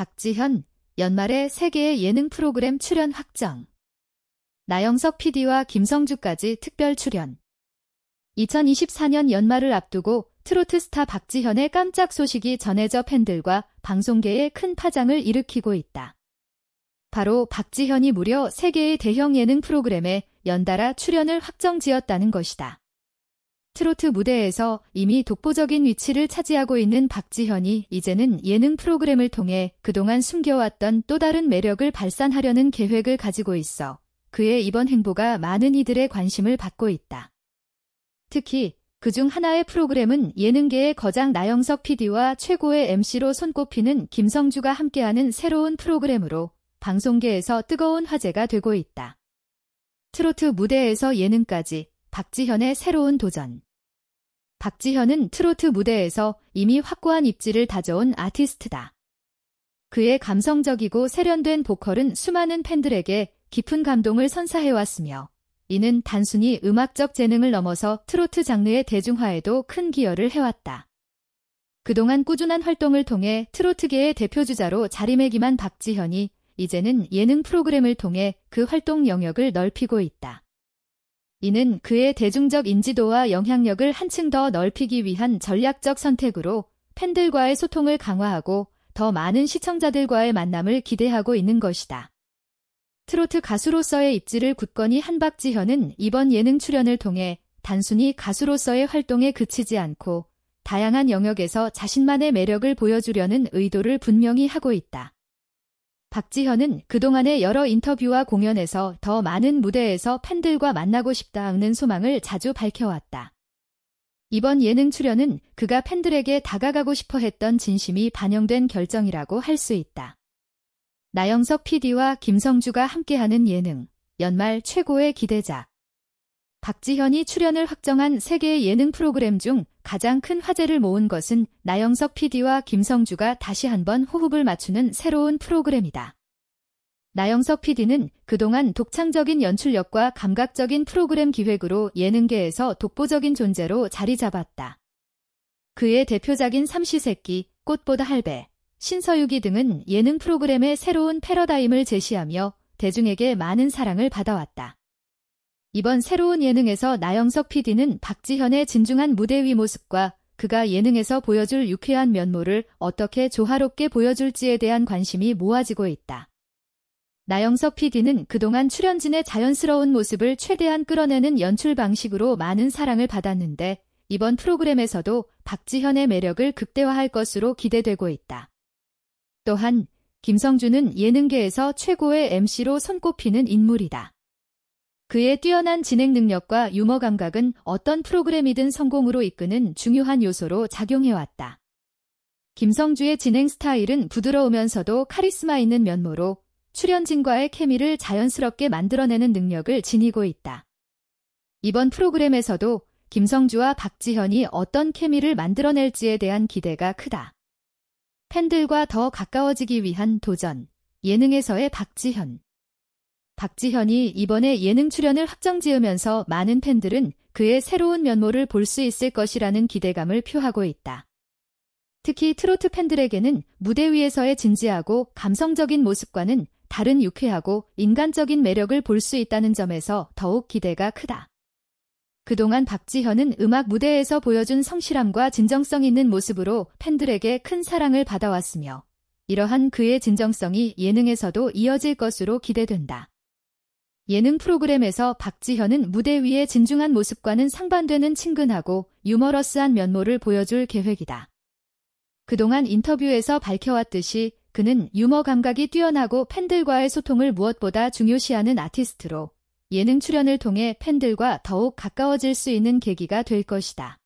박지현, 연말에 세계의 예능 프로그램 출연 확정. 나영석 PD와 김성주까지 특별 출연. 2024년 연말을 앞두고 트로트 스타 박지현의 깜짝 소식이 전해져 팬들과 방송계에 큰 파장을 일으키고 있다. 바로 박지현이 무려 세계의 대형 예능 프로그램에 연달아 출연을 확정 지었다는 것이다. 트로트 무대에서 이미 독보적인 위치를 차지하고 있는 박지현이 이제는 예능 프로그램을 통해 그동안 숨겨왔던 또 다른 매력을 발산하려는 계획을 가지고 있어 그의 이번 행보가 많은 이들의 관심을 받고 있다. 특히 그 중 하나의 프로그램은 예능계의 거장 나영석 PD와 최고의 MC로 손꼽히는 김성주가 함께하는 새로운 프로그램으로 방송계에서 뜨거운 화제가 되고 있다. 트로트 무대에서 예능까지 박지현의 새로운 도전. 박지현은 트로트 무대에서 이미 확고한 입지를 다져온 아티스트다. 그의 감성적이고 세련된 보컬은 수많은 팬들에게 깊은 감동을 선사해왔으며, 이는 단순히 음악적 재능을 넘어서 트로트 장르의 대중화에도 큰 기여를 해왔다. 그동안 꾸준한 활동을 통해 트로트계의 대표주자로 자리매김한 박지현이 이제는 예능 프로그램을 통해 그 활동 영역을 넓히고 있다. 이는 그의 대중적 인지도와 영향력을 한층 더 넓히기 위한 전략적 선택으로 팬들과의 소통을 강화하고 더 많은 시청자들과의 만남을 기대하고 있는 것이다. 트로트 가수로서의 입지를 굳건히 한 박지현은 이번 예능 출연을 통해 단순히 가수로서의 활동에 그치지 않고 다양한 영역에서 자신만의 매력을 보여주려는 의도를 분명히 하고 있다. 박지현은 그동안의 여러 인터뷰와 공연에서 더 많은 무대에서 팬들과 만나고 싶다는 소망을 자주 밝혀왔다. 이번 예능 출연은 그가 팬들에게 다가가고 싶어 했던 진심이 반영된 결정이라고 할 수 있다. 나영석 PD와 김성주가 함께하는 예능, 연말 최고의 기대작. 박지현이 출연을 확정한 세계의 예능 프로그램 중 가장 큰 화제를 모은 것은 나영석 PD와 김성주가 다시 한번 호흡을 맞추는 새로운 프로그램이다. 나영석 PD는 그동안 독창적인 연출력과 감각적인 프로그램 기획으로 예능계에서 독보적인 존재로 자리 잡았다. 그의 대표작인 삼시세끼, 꽃보다 할배, 신서유기 등은 예능 프로그램의 새로운 패러다임을 제시하며 대중에게 많은 사랑을 받아왔다. 이번 새로운 예능에서 나영석 PD는 박지현의 진중한 무대 위 모습과 그가 예능에서 보여줄 유쾌한 면모를 어떻게 조화롭게 보여줄지에 대한 관심이 모아지고 있다. 나영석 PD는 그동안 출연진의 자연스러운 모습을 최대한 끌어내는 연출 방식으로 많은 사랑을 받았는데 이번 프로그램에서도 박지현의 매력을 극대화할 것으로 기대되고 있다. 또한 김성준은 예능계에서 최고의 MC로 손꼽히는 인물이다. 그의 뛰어난 진행 능력과 유머 감각은 어떤 프로그램이든 성공으로 이끄는 중요한 요소로 작용해왔다. 김성주의 진행 스타일은 부드러우면서도 카리스마 있는 면모로 출연진과의 케미를 자연스럽게 만들어내는 능력을 지니고 있다. 이번 프로그램에서도 김성주와 박지현이 어떤 케미를 만들어낼지에 대한 기대가 크다. 팬들과 더 가까워지기 위한 도전, 예능에서의 박지현. 박지현이 이번에 예능 출연을 확정지으면서 많은 팬들은 그의 새로운 면모를 볼 수 있을 것이라는 기대감을 표하고 있다. 특히 트로트 팬들에게는 무대 위에서의 진지하고 감성적인 모습과는 다른 유쾌하고 인간적인 매력을 볼 수 있다는 점에서 더욱 기대가 크다. 그동안 박지현은 음악 무대에서 보여준 성실함과 진정성 있는 모습으로 팬들에게 큰 사랑을 받아왔으며 이러한 그의 진정성이 예능에서도 이어질 것으로 기대된다. 예능 프로그램에서 박지현은 무대 위의 진중한 모습과는 상반되는 친근하고 유머러스한 면모를 보여줄 계획이다. 그동안 인터뷰에서 밝혀왔듯이 그는 유머 감각이 뛰어나고 팬들과의 소통을 무엇보다 중요시하는 아티스트로 예능 출연을 통해 팬들과 더욱 가까워질 수 있는 계기가 될 것이다.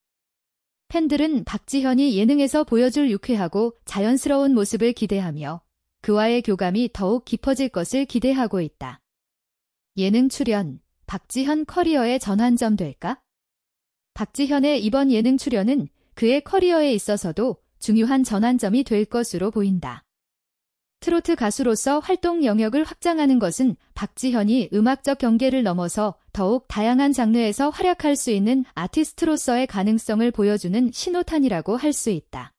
팬들은 박지현이 예능에서 보여줄 유쾌하고 자연스러운 모습을 기대하며 그와의 교감이 더욱 깊어질 것을 기대하고 있다. 예능 출연, 박지현 커리어의 전환점 될까? 박지현의 이번 예능 출연은 그의 커리어에 있어서도 중요한 전환점이 될 것으로 보인다. 트로트 가수로서 활동 영역을 확장하는 것은 박지현이 음악적 경계를 넘어서 더욱 다양한 장르에서 활약할 수 있는 아티스트로서의 가능성을 보여주는 신호탄이라고 할 수 있다.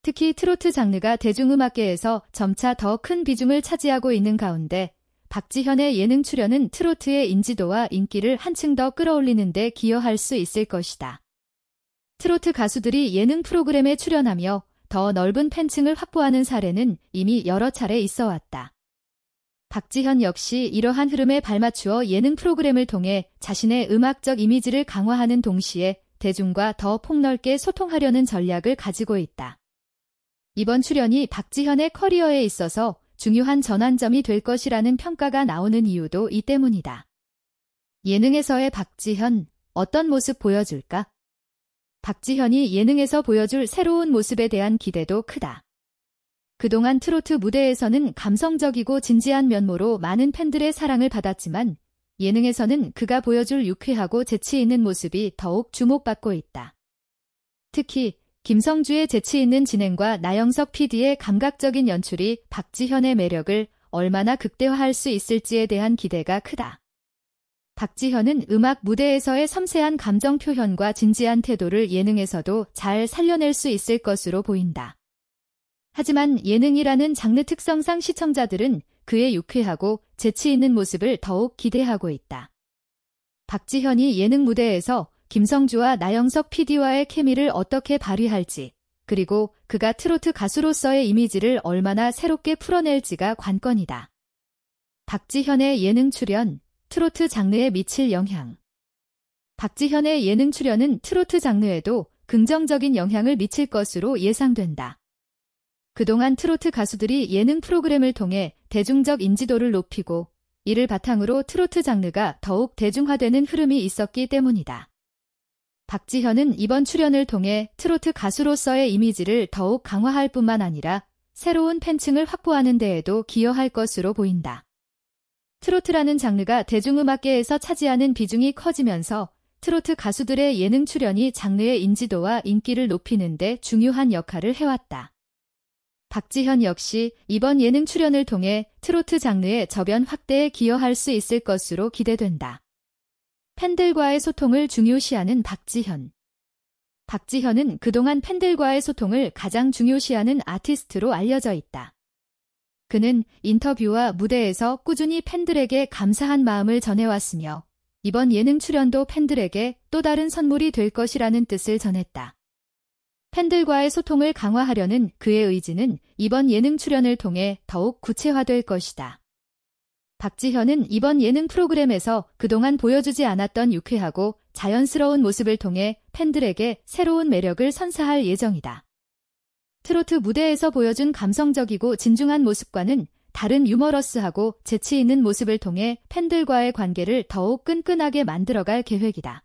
특히 트로트 장르가 대중음악계에서 점차 더 큰 비중을 차지하고 있는 가운데 박지현의 예능 출연은 트로트의 인지도와 인기를 한층 더 끌어올리는 데 기여할 수 있을 것이다. 트로트 가수들이 예능 프로그램에 출연하며 더 넓은 팬층을 확보하는 사례는 이미 여러 차례 있어 왔다. 박지현 역시 이러한 흐름에 발맞추어 예능 프로그램을 통해 자신의 음악적 이미지를 강화하는 동시에 대중과 더 폭넓게 소통하려는 전략을 가지고 있다. 이번 출연이 박지현의 커리어에 있어서 중요한 전환점이 될 것이라는 평가가 나오는 이유도 이 때문이다. 예능에서의 박지현, 어떤 모습 보여줄까? 박지현이 예능에서 보여줄 새로운 모습에 대한 기대도 크다. 그동안 트로트 무대에서는 감성적이고 진지한 면모로 많은 팬들의 사랑을 받았지만 예능에서는 그가 보여줄 유쾌하고 재치 있는 모습이 더욱 주목받고 있다. 특히 김성주의 재치 있는 진행과 나영석 PD의 감각적인 연출이 박지현의 매력을 얼마나 극대화할 수 있을지에 대한 기대가 크다. 박지현은 음악 무대에서의 섬세한 감정 표현과 진지한 태도를 예능에서도 잘 살려낼 수 있을 것으로 보인다. 하지만 예능이라는 장르 특성상 시청자들은 그의 유쾌하고 재치 있는 모습을 더욱 기대하고 있다. 박지현이 예능 무대에서 김성주와 나영석 PD와의 케미를 어떻게 발휘할지, 그리고 그가 트로트 가수로서의 이미지를 얼마나 새롭게 풀어낼지가 관건이다. 박지현의 예능 출연, 트로트 장르에 미칠 영향. 박지현의 예능 출연은 트로트 장르에도 긍정적인 영향을 미칠 것으로 예상된다. 그동안 트로트 가수들이 예능 프로그램을 통해 대중적 인지도를 높이고 이를 바탕으로 트로트 장르가 더욱 대중화되는 흐름이 있었기 때문이다. 박지현은 이번 출연을 통해 트로트 가수로서의 이미지를 더욱 강화할 뿐만 아니라 새로운 팬층을 확보하는 데에도 기여할 것으로 보인다. 트로트라는 장르가 대중음악계에서 차지하는 비중이 커지면서 트로트 가수들의 예능 출연이 장르의 인지도와 인기를 높이는 데 중요한 역할을 해왔다. 박지현 역시 이번 예능 출연을 통해 트로트 장르의 저변 확대에 기여할 수 있을 것으로 기대된다. 팬들과의 소통을 중요시하는 박지현. 박지현은 그동안 팬들과의 소통을 가장 중요시하는 아티스트로 알려져 있다. 그는 인터뷰와 무대에서 꾸준히 팬들에게 감사한 마음을 전해왔으며 이번 예능 출연도 팬들에게 또 다른 선물이 될 것이라는 뜻을 전했다. 팬들과의 소통을 강화하려는 그의 의지는 이번 예능 출연을 통해 더욱 구체화될 것이다. 박지현은 이번 예능 프로그램에서 그동안 보여주지 않았던 유쾌하고 자연스러운 모습을 통해 팬들에게 새로운 매력을 선사할 예정이다. 트로트 무대에서 보여준 감성적이고 진중한 모습과는 다른 유머러스하고 재치 있는 모습을 통해 팬들과의 관계를 더욱 끈끈하게 만들어갈 계획이다.